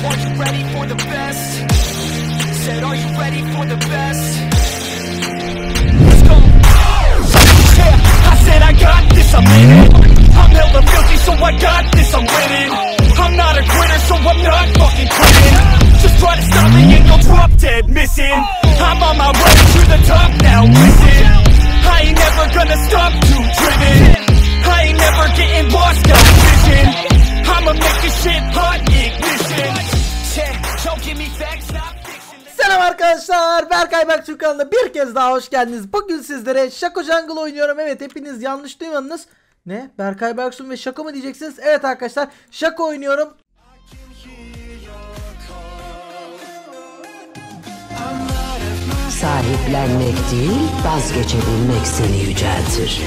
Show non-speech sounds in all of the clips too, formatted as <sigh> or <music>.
Are you ready for the best? Said, are you ready for the best? Let's go! Yeah, I said I got this, I'm I'm filthy, so I got this, I'm winning I'm not a so I'm not fucking Just try to stop me and you'll drop dead missing I'm on my way to the top now, listen I ain't never gonna stop, too driven I ain't never getting lost, got vision I'ma make this shit hot, ignition Selam arkadaşlar Berkay Berktürk kanalına bir kez daha hoş geldiniz. Bugün sizlere Şako Jungle oynuyorum. Evet hepiniz yanlış duymadınız. Ne? Berkay Berksun ve Şako mu diyeceksiniz? Evet arkadaşlar Şako oynuyorum. Sahiplenmek değil vazgeçebilmek seni yüceltir.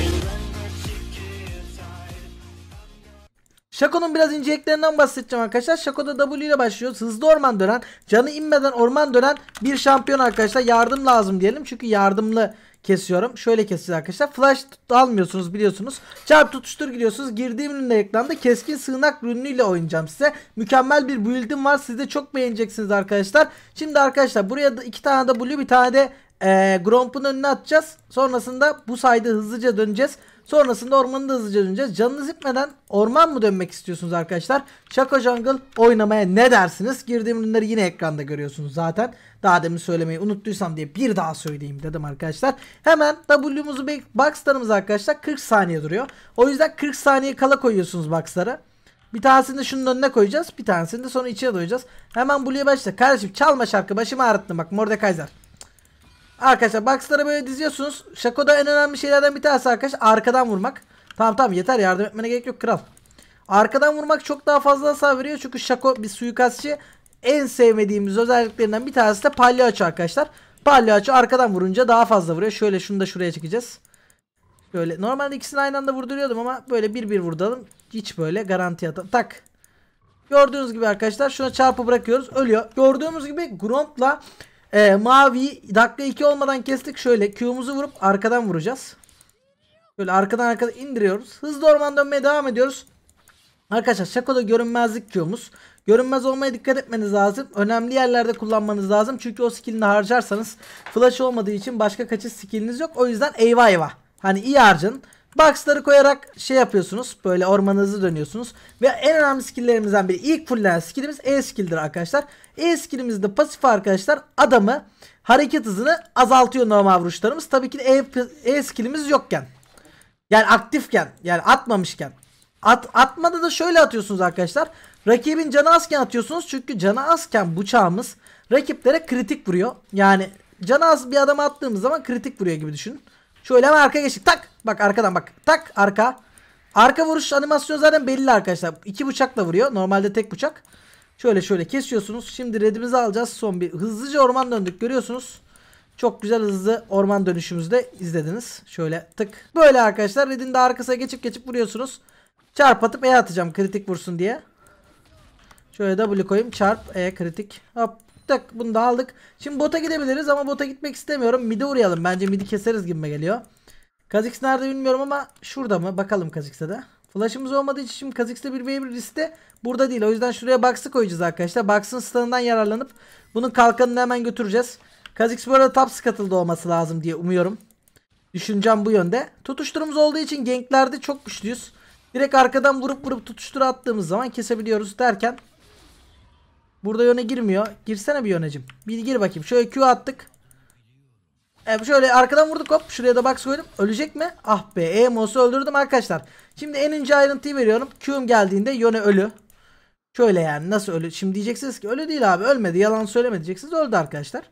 Şako'nun biraz inceliklerinden bahsedeceğim arkadaşlar. da W ile başlıyor, Hızlı orman dönen, canı inmeden orman dönen bir şampiyon arkadaşlar. Yardım lazım diyelim. Çünkü yardımlı kesiyorum. Şöyle keseceğiz arkadaşlar. Flash almıyorsunuz biliyorsunuz. Çarp tutuştur gidiyorsunuz. Girdiğim ürünle reklamda keskin sığınak ürünüyle oynayacağım size. Mükemmel bir build'im var. Siz de çok beğeneceksiniz arkadaşlar. Şimdi arkadaşlar buraya da iki tane W bir tane de e, Gromp'un önüne atacağız. Sonrasında bu sayede hızlıca döneceğiz. Sonrasında ormanı da hızlıca döneceğiz. Canınız gitmeden orman mı dönmek istiyorsunuz arkadaşlar? Şako Jungle oynamaya ne dersiniz? Girdiğim ürünleri yine ekranda görüyorsunuz zaten. Daha demin söylemeyi unuttuysam diye bir daha söyleyeyim dedim arkadaşlar. Hemen W'muzu boxlarımız arkadaşlar 40 saniye duruyor. O yüzden 40 saniye kala koyuyorsunuz boxlara. Bir tanesini de şunun önüne koyacağız. Bir tanesini de sonra içine koyacağız. Hemen Blue'ya başla. Kardeşim çalma şarkı başımı ağrıttın bak Mordekaiser. Arkadaşlar boxları böyle diziyorsunuz. Şako'da en önemli şeylerden bir tanesi arkadaş arkadan vurmak. Tamam tamam yeter yardım etmene gerek yok kral. Arkadan vurmak çok daha fazla hasar veriyor. Çünkü Şako bir suikastçı. En sevmediğimiz özelliklerinden bir tanesi de palyaço arkadaşlar. Palyaço arkadan vurunca daha fazla vuruyor. Şöyle şunu da şuraya çekeceğiz. Böyle normalde ikisini aynı anda vurduruyordum ama böyle bir bir vurdalım. Hiç böyle garanti atalım. Tak. Gördüğünüz gibi arkadaşlar şuna çarpı bırakıyoruz. Ölüyor. Gördüğümüz gibi gruntla. Ee, mavi dakika 2 olmadan kestik. Şöyle Q'muzu vurup arkadan vuracağız. Böyle arkadan arkadan indiriyoruz. Hızlı orman dönmeye devam ediyoruz. Arkadaşlar Şako'da görünmezlik Q'muz. Görünmez olmaya dikkat etmeniz lazım. Önemli yerlerde kullanmanız lazım. Çünkü o skillini harcarsanız flash olmadığı için başka kaçış skilliniz yok. O yüzden eyvah eyvah. Hani iyi harcın. Box'ları koyarak şey yapıyorsunuz. Böyle ormanınızı dönüyorsunuz. Ve en önemli skill'lerimizden biri ilk fullenen skill'imiz E skill'dir arkadaşlar. E skill'imiz de pasif arkadaşlar adamı hareket hızını azaltıyor normal vuruşlarımız. Tabii ki de E, e skill'imiz yokken. Yani aktifken yani atmamışken. At, atmada da şöyle atıyorsunuz arkadaşlar. Rakibin canı azken atıyorsunuz. Çünkü canı azken bıçağımız rakiplere kritik vuruyor. Yani canı az bir adama attığımız zaman kritik vuruyor gibi düşünün. Şöyle hemen arkaya geçtik. Tak. Bak arkadan bak. Tak arka. Arka vuruş animasyon zaten belli arkadaşlar. İki bıçakla vuruyor. Normalde tek bıçak. Şöyle şöyle kesiyorsunuz. Şimdi redimizi alacağız. Son bir hızlıca orman döndük görüyorsunuz. Çok güzel hızlı orman dönüşümüzde izlediniz. Şöyle tık. Böyle arkadaşlar redin de arkasına geçip geçip vuruyorsunuz. Çarp atıp E atacağım kritik vursun diye. Şöyle W koyayım. Çarp E kritik. Hop Tak bunu da aldık. Şimdi bota gidebiliriz ama bota gitmek istemiyorum. Mid'e uğrayalım. Bence mid'i keseriz gibi geliyor. Kazix nerede bilmiyorum ama şurada mı? Bakalım Kazix'e de. Flash'ımız olmadığı için şimdi Kazix'te bir waiver riskte burada değil. O yüzden şuraya box'ı koyacağız arkadaşlar. Box'ın stun'ından yararlanıp bunun kalkanını hemen götüreceğiz. Kazix bu arada top katıldı olması lazım diye umuyorum. Düşüncem bu yönde. Tutuşturumuz olduğu için genklerde çok güçlüyüz. Direkt arkadan vurup vurup tutuştura attığımız zaman kesebiliyoruz derken Burada yöne girmiyor. Girsene bir yönecim. Bir gir bakayım. Şöyle Q attık. Evet şöyle arkadan vurduk hop. Şuraya da box koydum. Ölecek mi? Ah be. Emos'u öldürdüm arkadaşlar. Şimdi en ince ayrıntıyı veriyorum. Q'm geldiğinde yöne ölü. Şöyle yani nasıl ölü? Şimdi diyeceksiniz ki ölü değil abi ölmedi. Yalan söylemedi diyeceksiniz. Öldü arkadaşlar.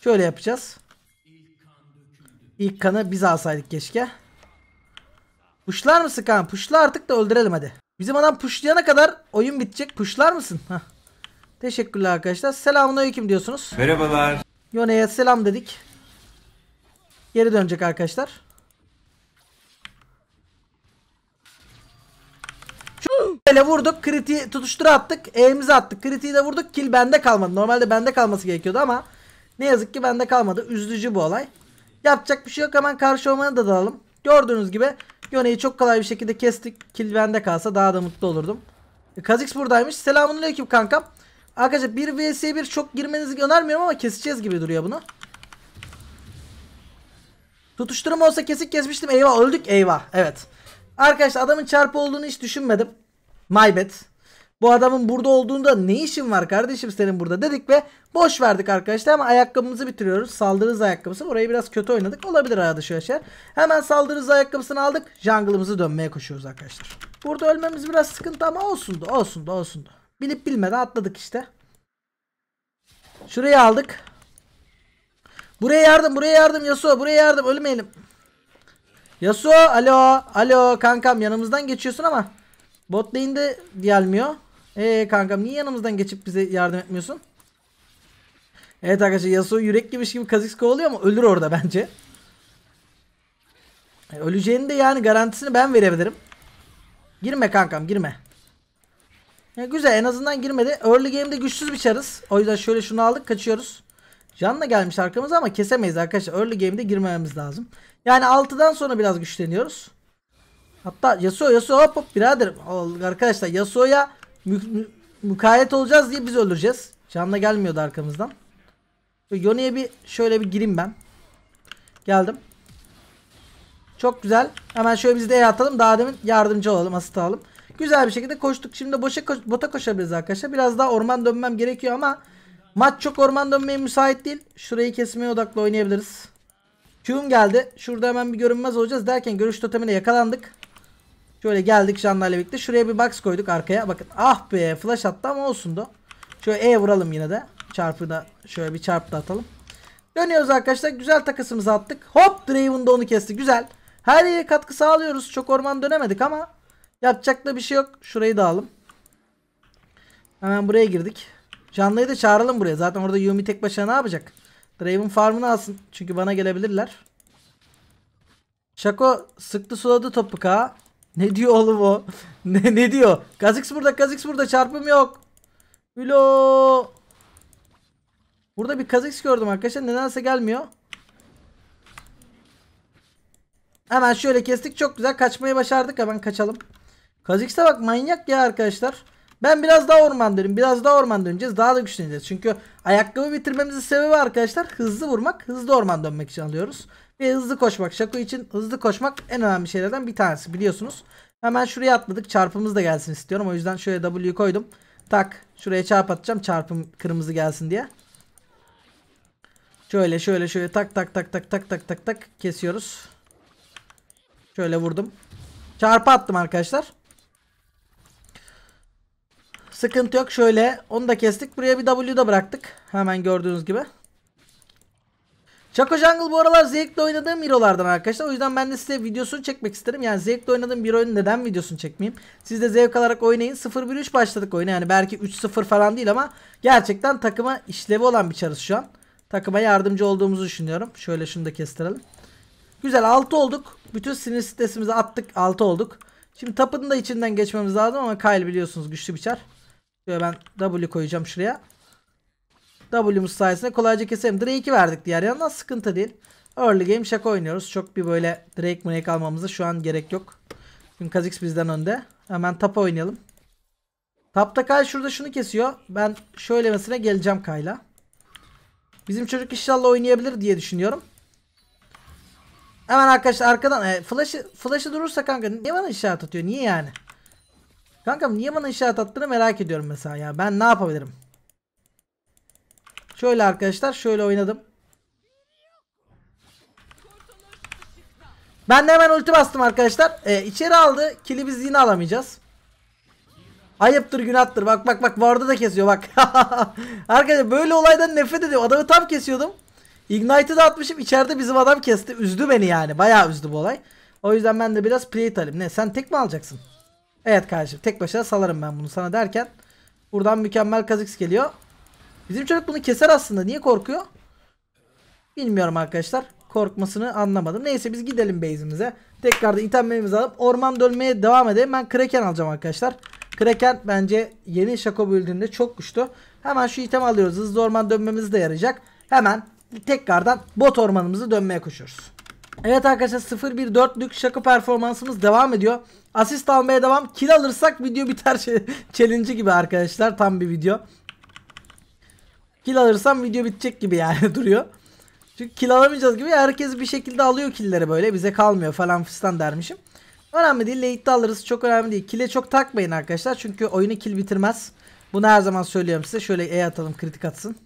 Şöyle yapacağız. İlk kanı biz alsaydık keşke. Puşlar mısın kan? Puşla artık da öldürelim hadi. Bizim adam puşlayana kadar oyun bitecek. Puşlar mısın? Hah. Teşekkürler arkadaşlar. Selamünaleyküm diyorsunuz. Merhabalar. Yone'ye selam dedik. Geri dönecek arkadaşlar. Şöyle vurduk. Kriti tutuştura attık. E'mizi attık. Kritiği de vurduk. Kill bende kalmadı. Normalde bende kalması gerekiyordu ama ne yazık ki bende kalmadı. Üzücü bu olay. Yapacak bir şey yok. Hemen karşı ormana da dalalım. Gördüğünüz gibi Yone'yi çok kolay bir şekilde kestik. Kill bende kalsa daha da mutlu olurdum. E, Kazix buradaymış. Selamünaleyküm kankam. Arkadaşlar 1 vs 1 çok girmenizi önermiyorum ama keseceğiz gibi duruyor bunu. Tutuşturma olsa kesik kesmiştim. Eyvah öldük eyvah. Evet. Arkadaşlar adamın çarpı olduğunu hiç düşünmedim. My bad. Bu adamın burada olduğunda ne işin var kardeşim senin burada dedik ve boş verdik arkadaşlar. ama ayakkabımızı bitiriyoruz. Saldırız ayakkabısı. Orayı biraz kötü oynadık. Olabilir arada şöyle şeyler. Hemen saldırız ayakkabısını aldık. Jungle'ımızı dönmeye koşuyoruz arkadaşlar. Burada ölmemiz biraz sıkıntı ama olsun da olsun da olsun da. Bilip bilmeden atladık işte. Şurayı aldık. Buraya yardım, buraya yardım Yasuo, buraya yardım. Ölmeyelim. Yasuo, alo, alo kankam yanımızdan geçiyorsun ama bot lane'de gelmiyor. Ee kankam niye yanımızdan geçip bize yardım etmiyorsun? Evet arkadaşlar Yasuo yürek gibi gibi Kha'Zix oluyor ama ölür orada bence. Ee, öleceğini de yani garantisini ben verebilirim. Girme kankam girme. Ya güzel en azından girmedi. Early game'de güçsüz bir çarız. O yüzden şöyle şunu aldık kaçıyoruz. Canla gelmiş arkamıza ama kesemeyiz arkadaşlar. Early game'de girmememiz lazım. Yani 6'dan sonra biraz güçleniyoruz. Hatta Yasuo Yasuo hop hop birader. Arkadaşlar Yasuo'ya mü mü mükayet olacağız diye biz öldüreceğiz. Canla gelmiyordu arkamızdan. Yone'ye bir şöyle bir gireyim ben. Geldim. Çok güzel. Hemen şöyle biz de E atalım. Daha demin yardımcı olalım. Asist alalım. Güzel bir şekilde koştuk. Şimdi boşa koş, bota koşabiliriz arkadaşlar. Biraz daha orman dönmem gerekiyor ama maç çok orman dönmeye müsait değil. Şurayı kesmeye odaklı oynayabiliriz. Q'um geldi. Şurada hemen bir görünmez olacağız derken görüş totemine yakalandık. Şöyle geldik Jandar'la birlikte. Şuraya bir box koyduk arkaya. Bakın ah be flash attı ama da. Şöyle E vuralım yine de. Çarpı da şöyle bir çarpı da atalım. Dönüyoruz arkadaşlar. Güzel takasımızı attık. Hop Draven de onu kesti. Güzel. Her yere katkı sağlıyoruz. Çok orman dönemedik ama Yapacak da bir şey yok. Şurayı da alalım. Hemen buraya girdik. Canlıyı da çağıralım buraya. Zaten orada Yumi tek başına ne yapacak? Draven farmını alsın. Çünkü bana gelebilirler. Şako sıktı suladı topu ka. Ne diyor oğlum o? <laughs> ne, ne diyor? Gazix burada Gazix burada çarpım yok. Ülo. Burada bir Kazix gördüm arkadaşlar. Nedense gelmiyor. Hemen şöyle kestik. Çok güzel. Kaçmayı başardık. Hemen kaçalım. Kazix'e bak manyak ya arkadaşlar. Ben biraz daha orman döneyim. Biraz daha orman döneceğiz. Daha da güçleneceğiz. Çünkü ayakkabı bitirmemizin sebebi arkadaşlar hızlı vurmak. Hızlı orman dönmek için alıyoruz. Ve hızlı koşmak. Şako için hızlı koşmak en önemli şeylerden bir tanesi biliyorsunuz. Hemen şuraya atladık. Çarpımız da gelsin istiyorum. O yüzden şöyle W koydum. Tak. Şuraya çarp atacağım. Çarpım kırmızı gelsin diye. Şöyle şöyle şöyle tak tak tak tak tak tak tak tak kesiyoruz. Şöyle vurdum. Çarpı attım arkadaşlar. Sıkıntı yok. Şöyle onu da kestik. Buraya bir W da bıraktık. Hemen gördüğünüz gibi. Chaco Jungle bu aralar zevkle oynadığım hero'lardan arkadaşlar. O yüzden ben de size videosunu çekmek isterim. Yani zevkle oynadığım bir oyunu neden videosunu çekmeyeyim? Siz de zevk alarak oynayın. 0-1-3 başladık oyuna. Yani belki 3-0 falan değil ama gerçekten takıma işlevi olan bir çarız şu an. Takıma yardımcı olduğumuzu düşünüyorum. Şöyle şunu da kestirelim. Güzel 6 olduk. Bütün sinir sitesimizi attık. 6 olduk. Şimdi tapın da içinden geçmemiz lazım ama Kyle biliyorsunuz güçlü bir çar. Şöyle ben W koyacağım şuraya. W'muz sayesinde kolayca keselim. Drake'i verdik diğer yandan sıkıntı değil. Early game şaka oynuyoruz. Çok bir böyle Drake Mrake almamıza şu an gerek yok. Çünkü Kha'Zix bizden önde. Hemen tapa oynayalım. Tapta Kay şurada şunu kesiyor. Ben şöyle mesela geleceğim Kayla. Bizim çocuk inşallah oynayabilir diye düşünüyorum. Hemen arkadaşlar arkadan e, flash'ı flash'ı durursa kanka niye bana işaret atıyor? Niye yani? Kankam niye bana işaret attığını merak ediyorum mesela ya. Ben ne yapabilirim? Şöyle arkadaşlar şöyle oynadım. Ben de hemen ulti bastım arkadaşlar. Ee, içeri aldı. Kili biz yine alamayacağız. Ayıptır günahtır. Bak bak bak vardı da kesiyor bak. <laughs> arkadaşlar böyle olaydan nefret ediyorum. Adamı tam kesiyordum. Ignite'ı da atmışım. İçeride bizim adam kesti. Üzdü beni yani. Bayağı üzdü bu olay. O yüzden ben de biraz play alayım. Ne sen tek mi alacaksın? Evet kardeşim tek başına salarım ben bunu sana derken. Buradan mükemmel Kazix geliyor. Bizim çocuk bunu keser aslında. Niye korkuyor? Bilmiyorum arkadaşlar. Korkmasını anlamadım. Neyse biz gidelim base'imize. tekrardan da alıp orman dönmeye devam edelim. Ben Kraken alacağım arkadaşlar. Kraken bence yeni Şako bildiğinde çok güçlü. Hemen şu item alıyoruz. Hızlı orman dönmemiz de yarayacak. Hemen tekrardan bot ormanımızı dönmeye koşuyoruz. Evet arkadaşlar 0-1-4'lük şaka performansımız devam ediyor. Asist almaya devam. Kill alırsak video biter şey, <laughs> challenge gibi arkadaşlar. Tam bir video. Kill alırsam video bitecek gibi yani <laughs> duruyor. Çünkü kill alamayacağız gibi herkes bir şekilde alıyor killleri böyle. Bize kalmıyor falan fistan dermişim. Önemli değil. Late'de alırız. Çok önemli değil. Kill'e çok takmayın arkadaşlar. Çünkü oyunu kill bitirmez. Bunu her zaman söylüyorum size. Şöyle E atalım kritik atsın.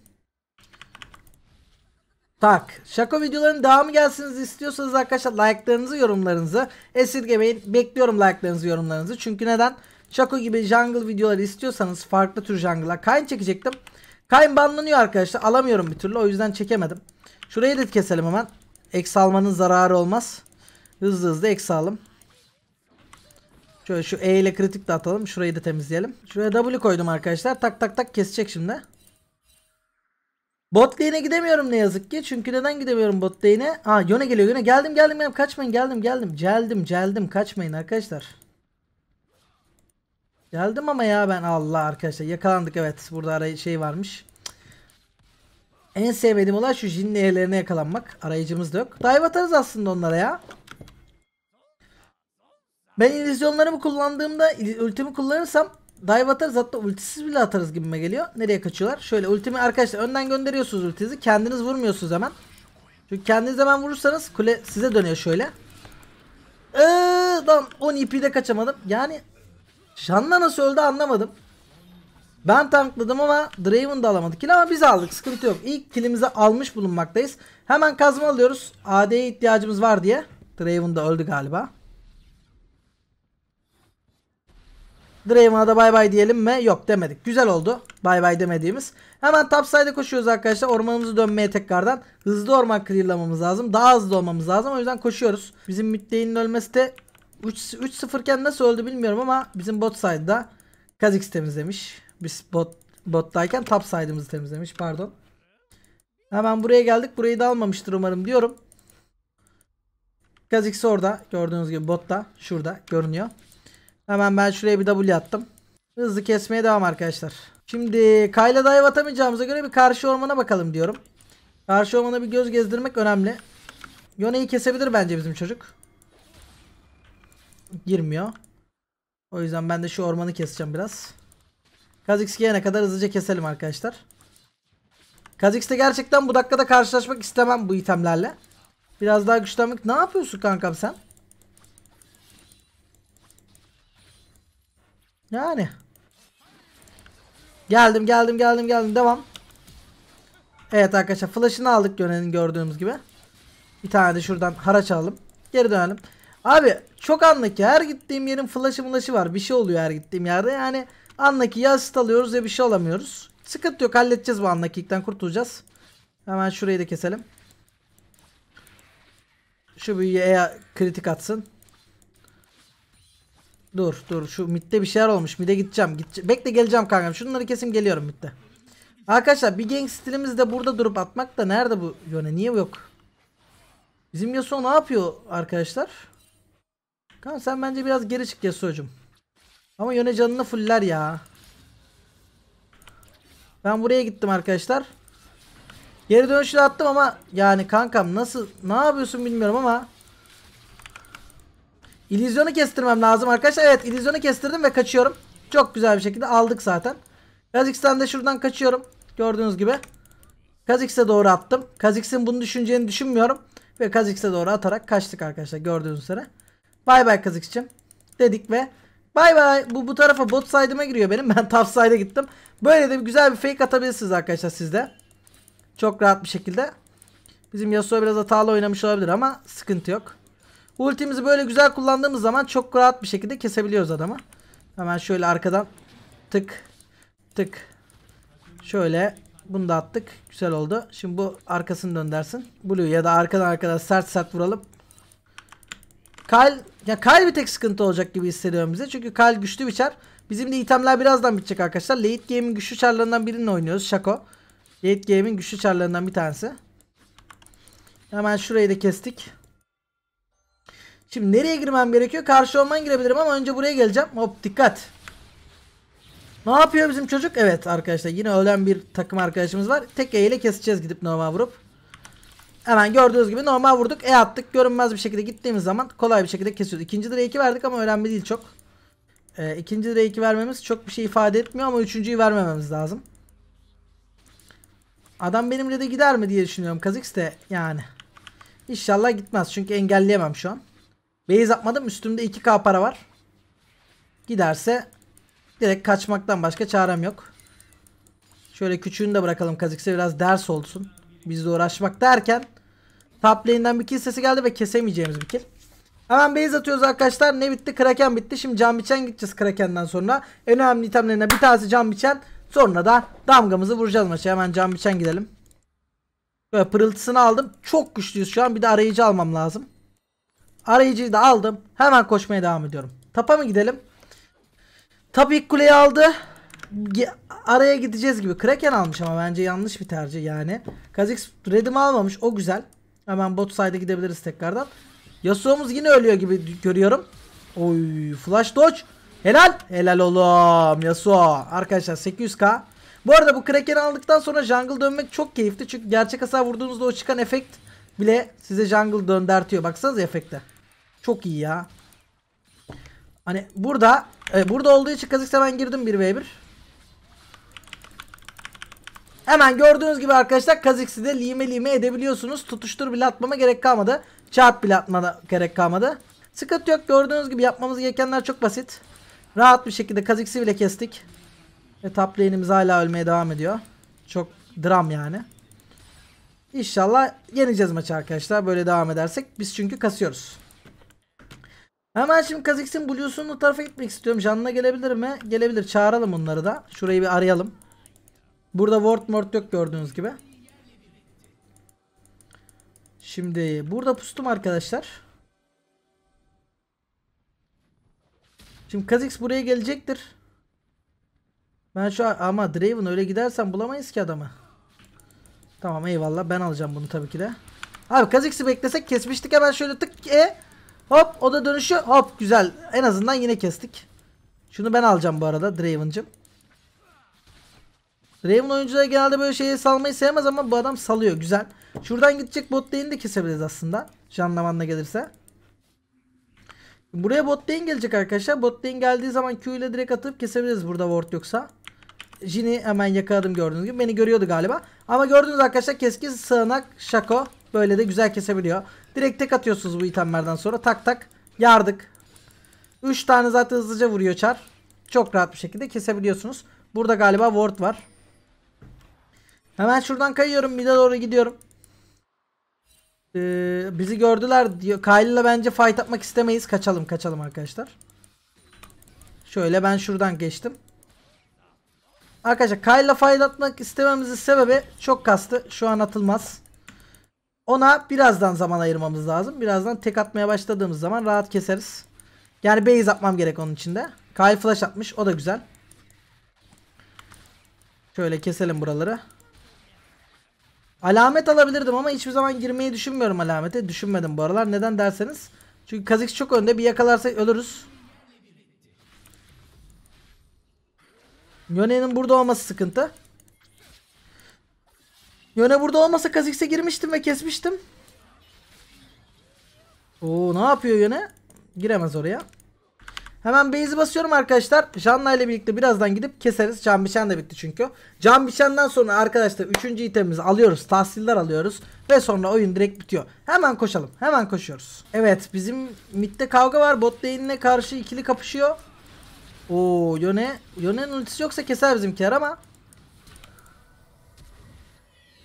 Tak. Şaka videolarının devamı gelsiniz istiyorsanız arkadaşlar like'larınızı, yorumlarınızı esirgemeyin. Bekliyorum like'larınızı, yorumlarınızı. Çünkü neden? Şako gibi jungle videoları istiyorsanız farklı tür junglelar Kayn çekecektim. Kayn banlanıyor arkadaşlar. Alamıyorum bir türlü. O yüzden çekemedim. Şurayı da keselim hemen. Eksi almanın zararı olmaz. Hızlı hızlı eksi alalım. Şöyle şu E ile kritik de atalım. Şurayı da temizleyelim. Şuraya W koydum arkadaşlar. Tak tak tak kesecek şimdi. Bot lane'e gidemiyorum ne yazık ki. Çünkü neden gidemiyorum bot lane'e? Ha Yone geliyor Yone. Geldim geldim geldim. Kaçmayın geldim geldim. Geldim geldim. Kaçmayın arkadaşlar. Geldim ama ya ben Allah arkadaşlar. Yakalandık evet. Burada arayı şey varmış. En sevmediğim olay şu Jin'in ellerine yakalanmak. Arayıcımız da yok. Dive atarız aslında onlara ya. Ben illüzyonlarımı kullandığımda ultimi kullanırsam dive atarız hatta ultisiz bile atarız gibime geliyor. Nereye kaçıyorlar? Şöyle ultimi arkadaşlar önden gönderiyorsunuz ultinizi. Kendiniz vurmuyorsunuz hemen. Çünkü kendiniz hemen vurursanız kule size dönüyor şöyle. Eee lan 10 e de kaçamadım. Yani Shanna nasıl öldü anlamadım. Ben tankladım ama Draven da alamadık kill ama biz aldık sıkıntı yok. İlk killimizi almış bulunmaktayız. Hemen kazma alıyoruz. AD'ye ihtiyacımız var diye. Draven da öldü galiba. Draven'a da bay bay diyelim mi? Yok demedik. Güzel oldu. Bay bay demediğimiz. Hemen topside'e koşuyoruz arkadaşlar. Ormanımızı dönmeye tekrardan. Hızlı orman clearlamamız lazım. Daha hızlı olmamız lazım. O yüzden koşuyoruz. Bizim mütteğinin ölmesi de 3-0 iken nasıl öldü bilmiyorum ama bizim bot side'da Kazix temizlemiş. Biz bot bottayken top side'ımızı temizlemiş. Pardon. Hemen buraya geldik. Burayı da almamıştır umarım diyorum. Kazix orada. Gördüğünüz gibi botta. Şurada görünüyor. Hemen ben şuraya bir W attım. Hızlı kesmeye devam arkadaşlar. Şimdi Kayla dive atamayacağımıza göre bir karşı ormana bakalım diyorum. Karşı ormana bir göz gezdirmek önemli. Yone'yi kesebilir bence bizim çocuk. Girmiyor. O yüzden ben de şu ormanı keseceğim biraz. Kazix gelene kadar hızlıca keselim arkadaşlar. Kazix'te gerçekten bu dakikada karşılaşmak istemem bu itemlerle. Biraz daha güçlenmek. Ne yapıyorsun kankam sen? Yani. Geldim geldim geldim geldim devam. Evet arkadaşlar flash'ını aldık görenin gördüğümüz gibi. Bir tane de şuradan haraç alalım. Geri dönelim. Abi çok anlık ya her gittiğim yerin flash'ı flash'ı var. Bir şey oluyor her gittiğim yerde. Yani anlaki ya asit alıyoruz ya bir şey alamıyoruz. Sıkıntı yok halledeceğiz bu anlakilikten kurtulacağız. Hemen şurayı da keselim. Şu büyüye kritik atsın. Dur dur şu midde bir şeyler olmuş. Mide gideceğim. Gidece Bekle geleceğim kankam. Şunları kesim geliyorum midde. Arkadaşlar bir gank stilimiz de burada durup atmak da nerede bu yöne? Niye yok? Bizim Yasuo ne yapıyor arkadaşlar? Kanka sen bence biraz geri çık Yasuo'cum. Ama yöne canını fuller ya. Ben buraya gittim arkadaşlar. Geri dönüşü attım ama yani kankam nasıl ne yapıyorsun bilmiyorum ama İllüzyonu kestirmem lazım arkadaşlar. Evet illüzyonu kestirdim ve kaçıyorum. Çok güzel bir şekilde aldık zaten. Kazakistan'da şuradan kaçıyorum. Gördüğünüz gibi. Kazikse doğru attım. Kaziksin bunu düşüneceğini düşünmüyorum. Ve Kazikse doğru atarak kaçtık arkadaşlar gördüğünüz üzere. Bay bay Kazikçim. Dedik ve bay bay. Bu, bu tarafa bot side'ıma giriyor benim. <laughs> Ben top side'a gittim. Böyle de güzel bir fake atabilirsiniz arkadaşlar sizde. Çok rahat bir şekilde. Bizim Yasuo biraz hatalı oynamış olabilir ama sıkıntı yok. Ultimizi böyle güzel kullandığımız zaman çok rahat bir şekilde kesebiliyoruz adamı. Hemen şöyle arkadan tık tık şöyle bunu da attık. Güzel oldu. Şimdi bu arkasını döndersin. Blue ya da arkadan arkadan sert sert vuralım. Kyle ya Kyle bir tek sıkıntı olacak gibi hissediyorum bize. Çünkü Kyle güçlü bir çar. Bizim de itemler birazdan bitecek arkadaşlar. Late game'in güçlü çarlarından birini oynuyoruz. Shaco. Late game'in güçlü çarlarından bir tanesi. Hemen şurayı da kestik. Şimdi nereye girmem gerekiyor? Karşı orman girebilirim ama önce buraya geleceğim. Hop dikkat. Ne yapıyor bizim çocuk? Evet arkadaşlar yine ölen bir takım arkadaşımız var. Tek E ile keseceğiz gidip normal vurup. Hemen gördüğünüz gibi normal vurduk. E attık. Görünmez bir şekilde gittiğimiz zaman kolay bir şekilde kesiyoruz. İkinci direği 2 verdik ama önemli değil çok. E, ikinci direğe 2 vermemiz çok bir şey ifade etmiyor ama üçüncüyü vermememiz lazım. Adam benimle de gider mi diye düşünüyorum. Kazix de yani. İnşallah gitmez çünkü engelleyemem şu an. Base atmadım. Üstümde 2k para var. Giderse direkt kaçmaktan başka çarem yok. Şöyle küçüğünü de bırakalım kazıkse biraz ders olsun. Bizle uğraşmak derken top lane'den bir kill sesi geldi ve kesemeyeceğimiz bir kill. Hemen base atıyoruz arkadaşlar. Ne bitti? Kraken bitti. Şimdi cam biçen gideceğiz Kraken'den sonra. En önemli itemlerine bir tanesi cam biçen. Sonra da damgamızı vuracağız maça. Hemen cam biçen gidelim. Böyle pırıltısını aldım. Çok güçlüyüz şu an. Bir de arayıcı almam lazım. Arayıcıyı da aldım. Hemen koşmaya devam ediyorum. Tapa mı gidelim? Tap ilk kuleyi aldı. Ge araya gideceğiz gibi. Kraken almış ama bence yanlış bir tercih yani. Kha'Zix Red'imi almamış. O güzel. Hemen bot side'a gidebiliriz tekrardan. Yasuo'muz yine ölüyor gibi görüyorum. Oy flash dodge. Helal. Helal oğlum Yasuo. Arkadaşlar 800k. Bu arada bu Kraken'i aldıktan sonra jungle dönmek çok keyifli. Çünkü gerçek hasar vurduğunuzda o çıkan efekt bile size jungle döndertiyor. Baksanıza efekte. Çok iyi ya. Hani burada e, burada olduğu için kazık ben girdim 1v1. Hemen gördüğünüz gibi arkadaşlar Kazix'i de lime lime edebiliyorsunuz. Tutuştur bile atmama gerek kalmadı. Çarp bile atmama gerek kalmadı. Sıkıntı yok. Gördüğünüz gibi yapmamız gerekenler çok basit. Rahat bir şekilde Kazix'i bile kestik. Ve top hala ölmeye devam ediyor. Çok dram yani. İnşallah yeneceğiz maçı arkadaşlar. Böyle devam edersek. Biz çünkü kasıyoruz. Hemen şimdi Kazakhstan Blues'un o tarafa gitmek istiyorum. Canına gelebilir mi? Gelebilir. Çağıralım onları da. Şurayı bir arayalım. Burada Word Mort yok gördüğünüz gibi. Şimdi burada pustum arkadaşlar. Şimdi Kazix buraya gelecektir. Ben şu an, ama Draven öyle gidersen bulamayız ki adamı. Tamam eyvallah ben alacağım bunu tabii ki de. Abi Kazix'i beklesek kesmiştik hemen şöyle tık e Hop o da dönüşü hop güzel. En azından yine kestik. Şunu ben alacağım bu arada Draven'cım. Draven oyuncuları genelde böyle şeyi salmayı sevmez ama bu adam salıyor güzel. Şuradan gidecek bot lane'i de kesebiliriz aslında. Janlamanla gelirse. Buraya bot lane gelecek arkadaşlar. Bot lane geldiği zaman Q ile direkt atıp kesebiliriz burada ward yoksa. Jin'i hemen yakaladım gördüğünüz gibi. Beni görüyordu galiba. Ama gördüğünüz arkadaşlar keski sığınak şako böyle de güzel kesebiliyor. Direkt tek atıyorsunuz bu itemlerden sonra. Tak tak yardık. 3 tane zaten hızlıca vuruyor çar. Çok rahat bir şekilde kesebiliyorsunuz. Burada galiba ward var. Hemen şuradan kayıyorum. Mid'e doğru gidiyorum. Ee, bizi gördüler diyor. Kyle'la bence fight atmak istemeyiz. Kaçalım kaçalım arkadaşlar. Şöyle ben şuradan geçtim. Arkadaşlar Kyle'la fight atmak istememizin sebebi çok kastı. Şu an atılmaz. Ona birazdan zaman ayırmamız lazım. Birazdan tek atmaya başladığımız zaman rahat keseriz. Yani base atmam gerek onun içinde. Kyle flash atmış. O da güzel. Şöyle keselim buraları. Alamet alabilirdim ama hiçbir zaman girmeyi düşünmüyorum alamete. Düşünmedim bu aralar. Neden derseniz. Çünkü Kazix çok önde. Bir yakalarsak ölürüz. Yone'nin burada olması sıkıntı. Yöne burada olmasa Kazix'e girmiştim ve kesmiştim. Oo ne yapıyor Yöne? Giremez oraya. Hemen base'i basıyorum arkadaşlar. Janna ile birlikte birazdan gidip keseriz. Can Bişen de bitti çünkü. Can Bişen'den sonra arkadaşlar 3. itemimizi alıyoruz. Tahsiller alıyoruz. Ve sonra oyun direkt bitiyor. Hemen koşalım. Hemen koşuyoruz. Evet bizim midde kavga var. Bot lane'ine karşı ikili kapışıyor. Oo Yone. Yone'nin ultisi yoksa keser bizimkiler ama.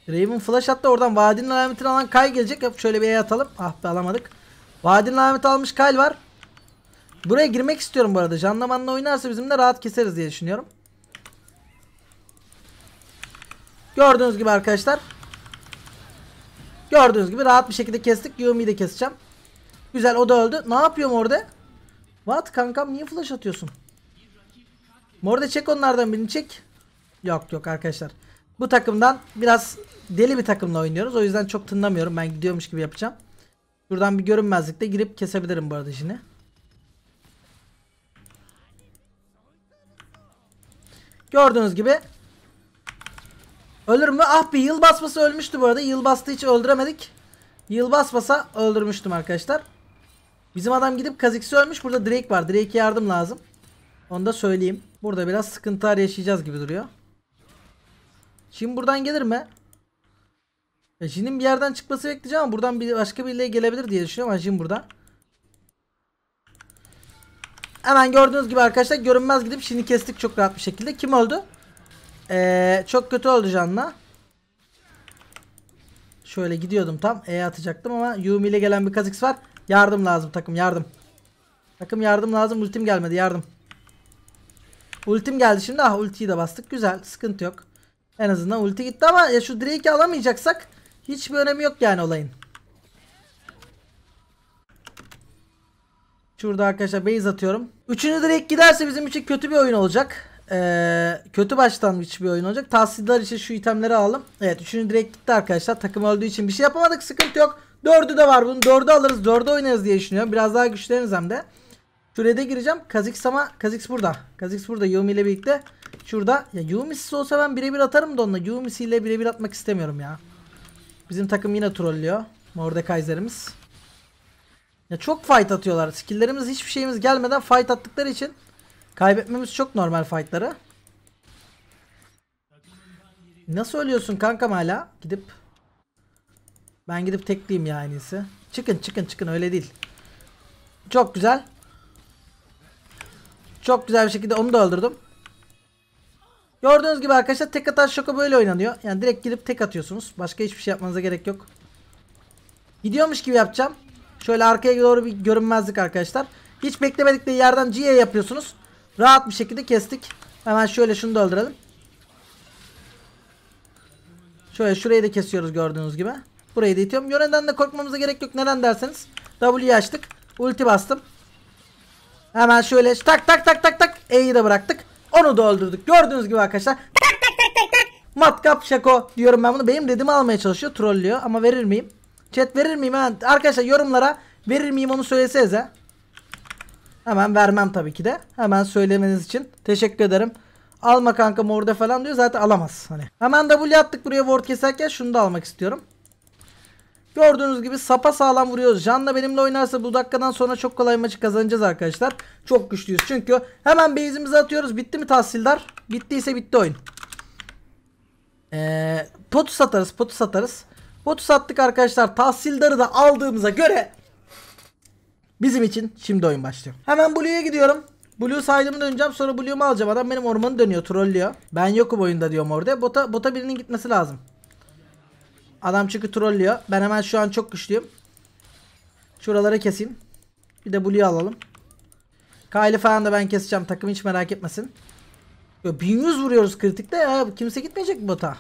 Raven flash attı oradan vadinin alametini alan Kyle gelecek. Yap şöyle bir E atalım. Ah be alamadık. Vadinin alameti almış Kyle var. Buraya girmek istiyorum bu arada. Canlamanla oynarsa bizimle rahat keseriz diye düşünüyorum. Gördüğünüz gibi arkadaşlar. Gördüğünüz gibi rahat bir şekilde kestik. Yumi'yi de keseceğim. Güzel o da öldü. Ne yapıyorum orada? What kankam niye flash atıyorsun? Morde çek onlardan birini çek. Yok yok arkadaşlar. Bu takımdan biraz deli bir takımla oynuyoruz. O yüzden çok tınlamıyorum. Ben gidiyormuş gibi yapacağım. Şuradan bir görünmezlikte girip kesebilirim bu arada işini. Gördüğünüz gibi Ölür mü? Ah bir yıl basması ölmüştü bu arada. Yıl bastı için öldüremedik. Yıl basmasa öldürmüştüm arkadaşlar. Bizim adam gidip Kazix'i ölmüş. Burada Drake var. Drake'e yardım lazım. Onu da söyleyeyim. Burada biraz sıkıntılar yaşayacağız gibi duruyor. Şimdi buradan gelir mi? E Jin'in bir yerden çıkması bekleyeceğim ama buradan bir başka birileri gelebilir diye düşünüyorum ama Jin burada. Hemen gördüğünüz gibi arkadaşlar görünmez gidip şimdi kestik çok rahat bir şekilde. Kim oldu? Ee, çok kötü oldu Can'la. Şöyle gidiyordum tam. E atacaktım ama Yumi ile gelen bir Kazix var. Yardım lazım takım yardım. Takım yardım lazım. Ultim gelmedi yardım. Ultim geldi şimdi. Ah ultiyi de bastık. Güzel. Sıkıntı yok. En azından ulti gitti ama ya şu Drake'i alamayacaksak hiçbir önemi yok yani olayın. Şurada arkadaşlar base atıyorum. Üçüncü Drake giderse bizim için kötü bir oyun olacak. Ee, kötü başlangıç bir oyun olacak. Tahsildar için şu itemleri alalım. Evet üçüncü Drake gitti arkadaşlar. Takım olduğu için bir şey yapamadık. Sıkıntı yok. Dördü de var bunu Dördü alırız. Dördü oynarız diye düşünüyorum. Biraz daha güçleniriz hem de. Şuraya da gireceğim. Kazix ama Kazix burada. Kazix burada Yomi ile birlikte. Şurada ya Yumi'siz olsa ben birebir atarım da onunla. Yumi'siyle birebir atmak istemiyorum ya. Bizim takım yine trollüyor. Mordekaiser'imiz. Ya çok fight atıyorlar. Skill'lerimiz hiçbir şeyimiz gelmeden fight attıkları için kaybetmemiz çok normal fight'ları. Nasıl ölüyorsun kankam hala? Gidip ben gidip tekleyeyim ya en iyisi. Çıkın çıkın çıkın öyle değil. Çok güzel. Çok güzel bir şekilde onu da öldürdüm. Gördüğünüz gibi arkadaşlar tek atar şoka böyle oynanıyor. Yani direkt girip tek atıyorsunuz. Başka hiçbir şey yapmanıza gerek yok. Gidiyormuş gibi yapacağım. Şöyle arkaya doğru bir görünmezlik arkadaşlar. Hiç beklemedikleri yerden G'ye yapıyorsunuz. Rahat bir şekilde kestik. Hemen şöyle şunu da öldürelim. Şöyle şurayı da kesiyoruz gördüğünüz gibi. Burayı da itiyorum. Yöneden de korkmamıza gerek yok. Neden derseniz. W'yi açtık. Ulti bastım. Hemen şöyle tak tak tak tak tak. E'yi de bıraktık. Onu da öldürdük. Gördüğünüz gibi arkadaşlar. Tak tak tak tak tak. Matkap Şako diyorum ben bunu. Benim dedim almaya çalışıyor. Trollüyor ama verir miyim? Chat verir miyim? hemen Arkadaşlar yorumlara verir miyim onu söylesenize. Hemen vermem tabii ki de. Hemen söylemeniz için teşekkür ederim. Alma kanka orada falan diyor. Zaten alamaz. Hani. Hemen W attık buraya word keserken şunu da almak istiyorum. Gördüğünüz gibi sapa sağlam vuruyoruz. Can'la benimle oynarsa bu dakikadan sonra çok kolay maçı kazanacağız arkadaşlar. Çok güçlüyüz çünkü. Hemen base'imizi atıyoruz. Bitti mi tahsildar? Bittiyse bitti oyun. Ee, potu satarız. Potu satarız. Potu sattık arkadaşlar. Tahsildarı da aldığımıza göre bizim için şimdi oyun başlıyor. Hemen Blue'ya gidiyorum. Blue saydımı döneceğim sonra Blue'umu alacağım. Adam benim ormanı dönüyor trollüyor. Ben yokum oyunda diyorum orada. Bota, bota birinin gitmesi lazım. Adam çünkü trollüyor. Ben hemen şu an çok güçlüyüm. Şuraları keseyim. Bir de Blue'yu alalım. Kylie falan da ben keseceğim. Takım hiç merak etmesin. Yo, 1100 vuruyoruz kritikte ya. Kimse gitmeyecek mi bota?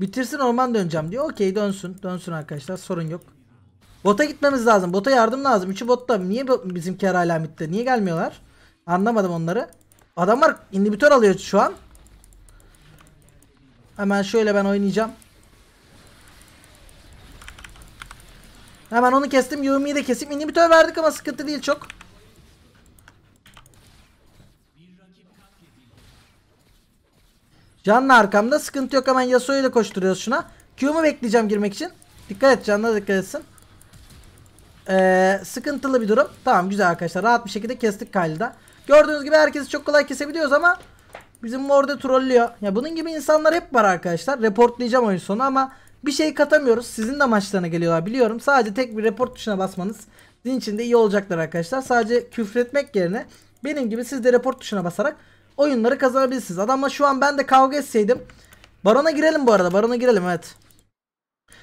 Bitirsin orman döneceğim diyor. Okey dönsün. Dönsün arkadaşlar. Sorun yok. Bota gitmemiz lazım. Bota yardım lazım. Üçü botta. Niye bizimki hala mitte? Niye gelmiyorlar? Anlamadım onları. Adamlar inhibitor alıyor şu an. Hemen şöyle ben oynayacağım. Hemen onu kestim. Yumi'yi de kesip inhibitör verdik ama sıkıntı değil çok. Canla arkamda sıkıntı yok hemen Yasuo da koşturuyoruz şuna. Q'mu bekleyeceğim girmek için. Dikkat et Canla dikkat etsin. Ee, sıkıntılı bir durum. Tamam güzel arkadaşlar rahat bir şekilde kestik Kylie'da. Gördüğünüz gibi herkesi çok kolay kesebiliyoruz ama bizim orada trollüyor. Ya bunun gibi insanlar hep var arkadaşlar. Reportlayacağım oyun sonu ama bir şey katamıyoruz. Sizin de maçlarına geliyorlar biliyorum. Sadece tek bir report tuşuna basmanız sizin için de iyi olacaktır arkadaşlar. Sadece küfretmek yerine benim gibi siz de report tuşuna basarak oyunları kazanabilirsiniz. Adamla şu an ben de kavga etseydim. Barona girelim bu arada. Barona girelim evet.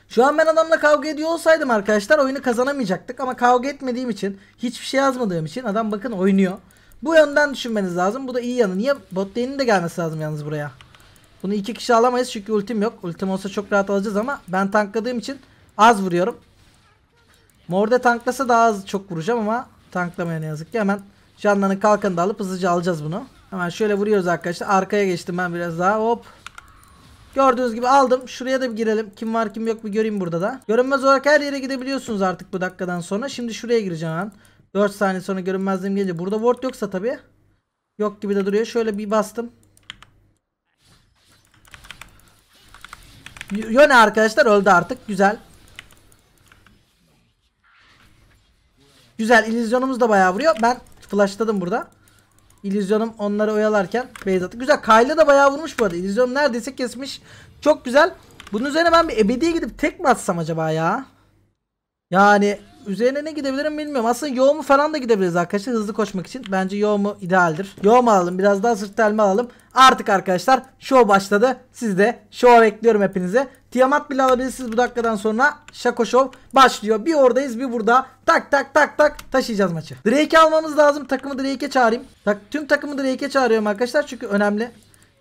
Şu an ben adamla kavga ediyor olsaydım arkadaşlar oyunu kazanamayacaktık. Ama kavga etmediğim için hiçbir şey yazmadığım için adam bakın oynuyor. Bu yönden düşünmeniz lazım. Bu da iyi yanı. Niye bot de gelmesi lazım yalnız buraya. Bunu iki kişi alamayız çünkü ultim yok. Ultim olsa çok rahat alacağız ama ben tankladığım için az vuruyorum. Morde tanklasa daha az çok vuracağım ama tanklamaya ne yazık ki. Hemen Canlının kalkanı da alıp hızlıca alacağız bunu. Hemen şöyle vuruyoruz arkadaşlar. Arkaya geçtim ben biraz daha hop. Gördüğünüz gibi aldım. Şuraya da bir girelim. Kim var kim yok bir göreyim burada da. Görünmez olarak her yere gidebiliyorsunuz artık bu dakikadan sonra. Şimdi şuraya gireceğim ben. 4 saniye sonra görünmezliğim gelince. Burada ward yoksa tabii Yok gibi de duruyor. Şöyle bir bastım. Yöne arkadaşlar öldü artık. Güzel. Güzel. İllüzyonumuz da bayağı vuruyor. Ben flashladım burada. İllüzyonum onları oyalarken base attı. Güzel. Kayla da bayağı vurmuş bu arada. İllüzyonum neredeyse kesmiş. Çok güzel. Bunun üzerine ben bir ebediye gidip tek mi atsam acaba ya? Yani Üzerine ne gidebilirim bilmiyorum. Aslında yoğumu falan da gidebiliriz arkadaşlar hızlı koşmak için. Bence yoğumu idealdir. Yoğum alalım biraz daha sırt telme alalım. Artık arkadaşlar show başladı. Siz de show'a bekliyorum hepinize. Tiamat bile alabilirsiniz bu dakikadan sonra. Şako Show başlıyor. Bir oradayız bir burada. Tak tak tak tak taşıyacağız maçı. Drake'i almamız lazım. Takımı Drake'e çağırayım. Tak, tüm takımı Drake'e çağırıyorum arkadaşlar. Çünkü önemli.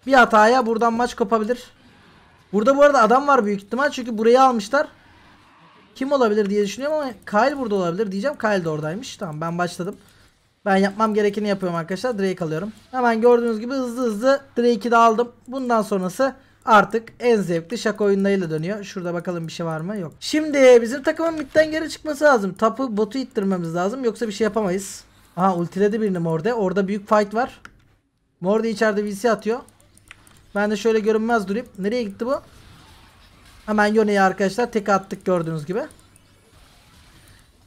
Bir hataya buradan maç kopabilir. Burada bu arada adam var büyük ihtimal. Çünkü burayı almışlar. Kim olabilir diye düşünüyorum ama Kyle burada olabilir diyeceğim. Kyle de oradaymış. Tamam ben başladım. Ben yapmam gerekeni yapıyorum arkadaşlar. Drake alıyorum. Hemen gördüğünüz gibi hızlı hızlı Drake'i de aldım. Bundan sonrası artık en zevkli şaka oyunlarıyla dönüyor. Şurada bakalım bir şey var mı? Yok. Şimdi bizim takımın midden geri çıkması lazım. Tapı botu ittirmemiz lazım. Yoksa bir şey yapamayız. Aha ultiledi birini Morde. Orada büyük fight var. Morde içeride VC atıyor. Ben de şöyle görünmez durayım. Nereye gitti bu? Hemen Yone'yi arkadaşlar tek attık gördüğünüz gibi.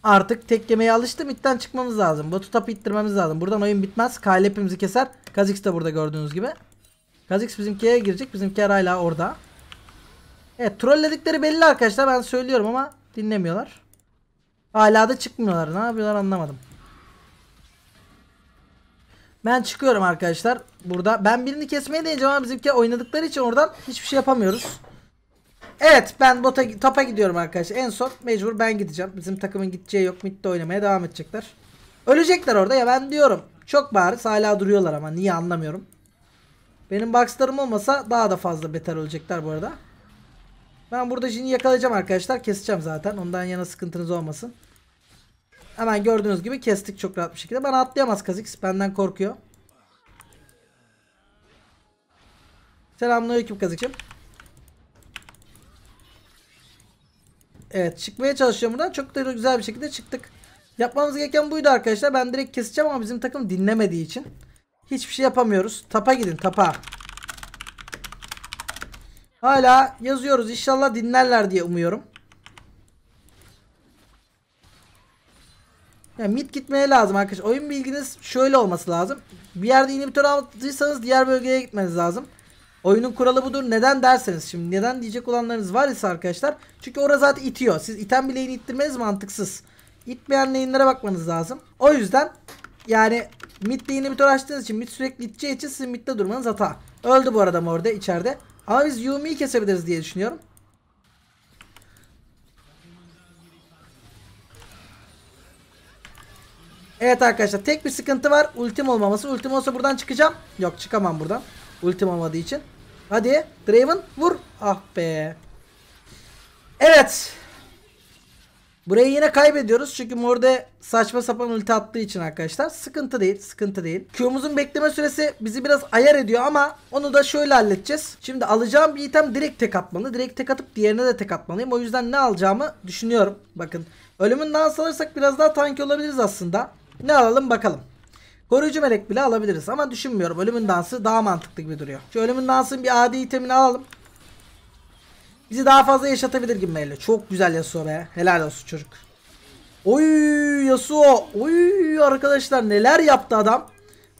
Artık tek yemeye alıştım. İtten çıkmamız lazım. Botu tapı ittirmemiz lazım. Buradan oyun bitmez. Kyle hepimizi keser. Kazix de burada gördüğünüz gibi. Kazix bizimkiye girecek. Bizimkiler hala orada. Evet trolledikleri belli arkadaşlar. Ben söylüyorum ama dinlemiyorlar. Hala da çıkmıyorlar. Ne yapıyorlar anlamadım. Ben çıkıyorum arkadaşlar. Burada ben birini kesmeye deneyeceğim ama bizimki oynadıkları için oradan hiçbir şey yapamıyoruz. Evet ben bota tapa gidiyorum arkadaşlar. En son mecbur ben gideceğim. Bizim takımın gideceği yok. Mid'de oynamaya devam edecekler. Ölecekler orada ya ben diyorum. Çok bariz hala duruyorlar ama niye anlamıyorum. Benim boxlarım olmasa daha da fazla beter ölecekler bu arada. Ben burada şimdi yakalayacağım arkadaşlar. Keseceğim zaten. Ondan yana sıkıntınız olmasın. Hemen gördüğünüz gibi kestik çok rahat bir şekilde. Bana atlayamaz Kazix. Benden korkuyor. Selamünaleyküm Kazik'cim. Evet çıkmaya çalışıyorum buradan. Çok da güzel bir şekilde çıktık. Yapmamız gereken buydu arkadaşlar. Ben direkt keseceğim ama bizim takım dinlemediği için. Hiçbir şey yapamıyoruz. Tapa gidin tapa. Hala yazıyoruz. İnşallah dinlerler diye umuyorum. Yani mid gitmeye lazım arkadaşlar. Oyun bilginiz şöyle olması lazım. Bir yerde inhibitor aldıysanız diğer bölgeye gitmeniz lazım. Oyunun kuralı budur. Neden derseniz şimdi neden diyecek olanlarınız var ise arkadaşlar. Çünkü orada zaten itiyor. Siz iten bir lane ittirmeniz mantıksız. İtmeyen lane'lere bakmanız lazım. O yüzden yani mid lane'i bir tur açtığınız için mid sürekli iteceği için sizin midde durmanız hata. Öldü bu arada orada içeride. Ama biz Yumi'yi kesebiliriz diye düşünüyorum. Evet arkadaşlar tek bir sıkıntı var. Ultim olmaması. Ultim olsa buradan çıkacağım. Yok çıkamam buradan. Ultim olmadığı için. Hadi Draven vur. Ah be. Evet. Burayı yine kaybediyoruz çünkü Morde saçma sapan ulti attığı için arkadaşlar. Sıkıntı değil, sıkıntı değil. Q'muzun bekleme süresi bizi biraz ayar ediyor ama onu da şöyle halledeceğiz. Şimdi alacağım bir item direkt tek atmalı. Direkt tek atıp diğerine de tek atmalıyım. O yüzden ne alacağımı düşünüyorum. Bakın ölümün dans alırsak biraz daha tanki olabiliriz aslında. Ne alalım bakalım. Koruyucu melek bile alabiliriz ama düşünmüyorum. Ölümün dansı daha mantıklı gibi duruyor. Şu ölümün dansının bir adi itemini alalım. Bizi daha fazla yaşatabilir gibi meyle. Çok güzel Yasuo be. Helal olsun çocuk. Oy Yasuo. Oy arkadaşlar neler yaptı adam.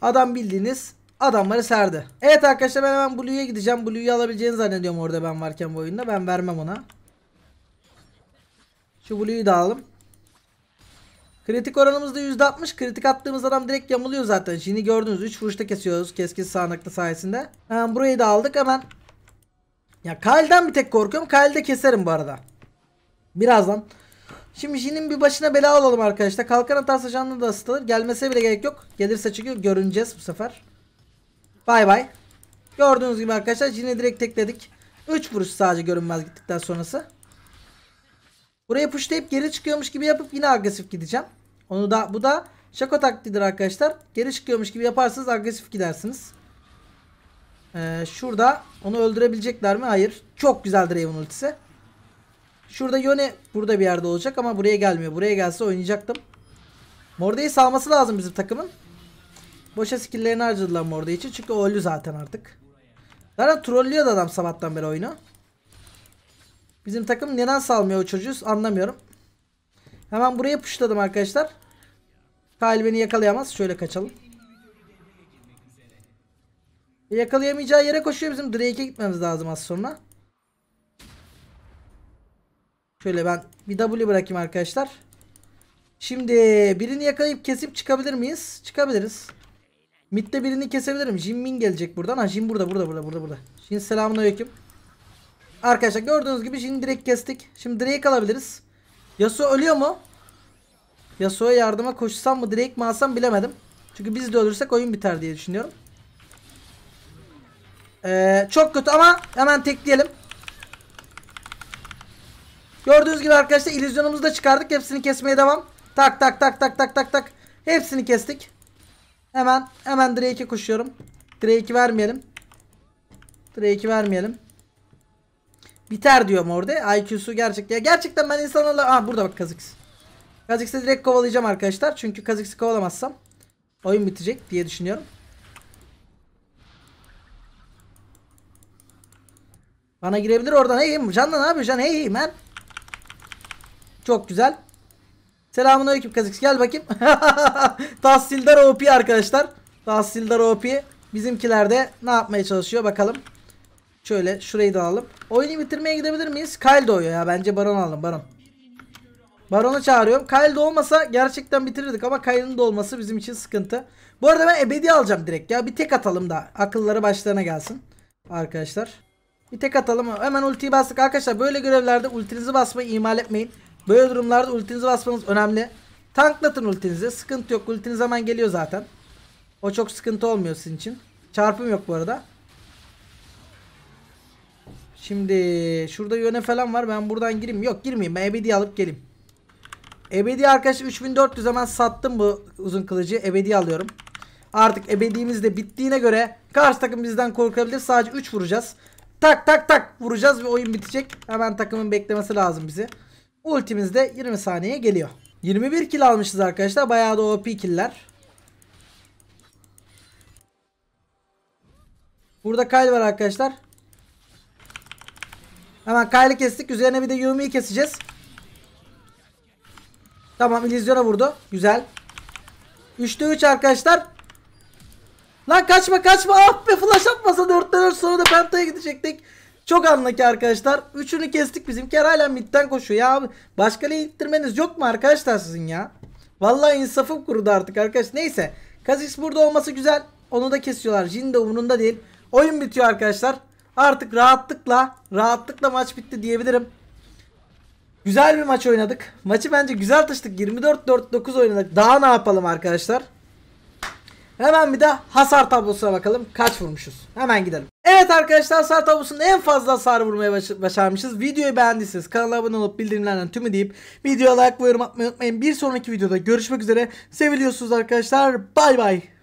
Adam bildiğiniz adamları serdi. Evet arkadaşlar ben hemen Bluey'e gideceğim. Blue'yu alabileceğini zannediyorum orada ben varken bu oyunda. Ben vermem ona. Şu Blue'yu da alalım. Kritik oranımız da %60. Kritik attığımız adam direkt yamuluyor zaten. Şimdi gördünüz 3 vuruşta kesiyoruz. keskin sağanaklı sayesinde. Hemen burayı da aldık hemen. Ya Kyle'den bir tek korkuyorum. Kyle'de keserim bu arada. Birazdan. Şimdi Jin'in bir başına bela alalım arkadaşlar. Kalkan atarsa canlı da ısıtılır. Gelmese bile gerek yok. Gelirse çünkü görüneceğiz bu sefer. Bay bay. Gördüğünüz gibi arkadaşlar Jin'i direkt tekledik. 3 vuruş sadece görünmez gittikten sonrası. Buraya pushlayıp geri çıkıyormuş gibi yapıp yine agresif gideceğim. Onu da bu da şako taktiğidir arkadaşlar. Geri çıkıyormuş gibi yaparsanız agresif gidersiniz. Ee, şurada onu öldürebilecekler mi? Hayır. Çok güzel Draven ultisi. Şurada Yone burada bir yerde olacak ama buraya gelmiyor. Buraya gelse oynayacaktım. Morde'yi salması lazım bizim takımın. Boşa skilllerini harcadılar Morde için. Çünkü o ölü zaten artık. Zaten trollüyordu adam sabahtan beri oyunu. Bizim takım neden salmıyor o çocuğuz anlamıyorum. Hemen buraya puşladım arkadaşlar. Kyle beni yakalayamaz. Şöyle kaçalım. E, yakalayamayacağı yere koşuyor bizim. Drake'e gitmemiz lazım az sonra. Şöyle ben bir W bırakayım arkadaşlar. Şimdi birini yakalayıp kesip çıkabilir miyiz? Çıkabiliriz. Mid'de birini kesebilirim. Jin gelecek buradan. Ha Jim burada burada burada burada. Jim selamun aleyküm. Arkadaşlar gördüğünüz gibi şimdi direkt kestik. Şimdi Drake alabiliriz. Yasuo ölüyor mu? Yasuo'ya yardıma koşsam mı Drake mi alsam bilemedim. Çünkü biz de ölürsek oyun biter diye düşünüyorum. Ee, çok kötü ama hemen tekleyelim. Gördüğünüz gibi arkadaşlar illüzyonumuzu da çıkardık. Hepsini kesmeye devam. Tak tak tak tak tak tak tak. Hepsini kestik. Hemen hemen Drake'e koşuyorum. Drake'i vermeyelim. Drake'i vermeyelim. Biter diyorum orada. IQ'su gerçek. Ya gerçekten ben insanlarla... Aa burada bak Kazix. Kazix'i direkt kovalayacağım arkadaşlar. Çünkü Kazix'i kovalamazsam oyun bitecek diye düşünüyorum. Bana girebilir oradan. Hey, Can'la ne yapıyorsun Can? Hey hey Çok güzel. Selamun aleyküm Kazix. Gel bakayım. <laughs> Tahsildar OP arkadaşlar. Tahsildar OP. bizimkilerde ne yapmaya çalışıyor bakalım. Şöyle şurayı da alalım. Oyunu bitirmeye gidebilir miyiz? Kyle doğuyor ya. Bence Baron alalım. Baron. Baron'u çağırıyorum. Kyle de olmasa gerçekten bitirirdik ama Kyle'ın da olması bizim için sıkıntı. Bu arada ben ebedi alacağım direkt ya. Bir tek atalım da akılları başlarına gelsin. Arkadaşlar. Bir tek atalım. Hemen ultiyi bastık. Arkadaşlar böyle görevlerde ultinizi basmayı ihmal etmeyin. Böyle durumlarda ultinizi basmanız önemli. Tanklatın ultinizi. Sıkıntı yok. Ultiniz hemen geliyor zaten. O çok sıkıntı olmuyor sizin için. Çarpım yok bu arada. Şimdi şurada yöne falan var. Ben buradan gireyim. Yok girmeyeyim. Ben ebedi alıp geleyim. Ebedi arkadaş 3400 hemen sattım bu uzun kılıcı. Ebedi alıyorum. Artık ebediğimiz de bittiğine göre karşı takım bizden korkabilir. Sadece 3 vuracağız. Tak tak tak vuracağız ve oyun bitecek. Hemen takımın beklemesi lazım bizi. Ultimiz de 20 saniyeye geliyor. 21 kill almışız arkadaşlar. Bayağı da OP killer. Burada Kyle var arkadaşlar. Hemen Kayle'i kestik. Üzerine bir de Yumi'yi keseceğiz. Tamam İllüzyon'a vurdu. Güzel. 3'te 3 arkadaşlar. Lan kaçma kaçma. Ah be flash atmasa 4'ten 4 sonra da Penta'ya gidecektik. Çok anlaki arkadaşlar. Üçünü kestik bizimki. Hala midden koşuyor ya Başka lane ittirmeniz yok mu arkadaşlar sizin ya? Vallahi insafım kurudu artık arkadaş. Neyse. Kazis burada olması güzel. Onu da kesiyorlar. Jin de umurunda değil. Oyun bitiyor arkadaşlar. Artık rahatlıkla rahatlıkla maç bitti diyebilirim. Güzel bir maç oynadık. Maçı bence güzel taşıdık. 24-4-9 oynadık. Daha ne yapalım arkadaşlar? Hemen bir de hasar tablosuna bakalım. Kaç vurmuşuz? Hemen gidelim. Evet arkadaşlar hasar tablosunda en fazla hasar vurmaya baş başarmışız. Videoyu beğendiyseniz kanala abone olup bildirimlerden tümü deyip videoya like ve yorum atmayı unutmayın. Bir sonraki videoda görüşmek üzere. Seviliyorsunuz arkadaşlar. Bay bay.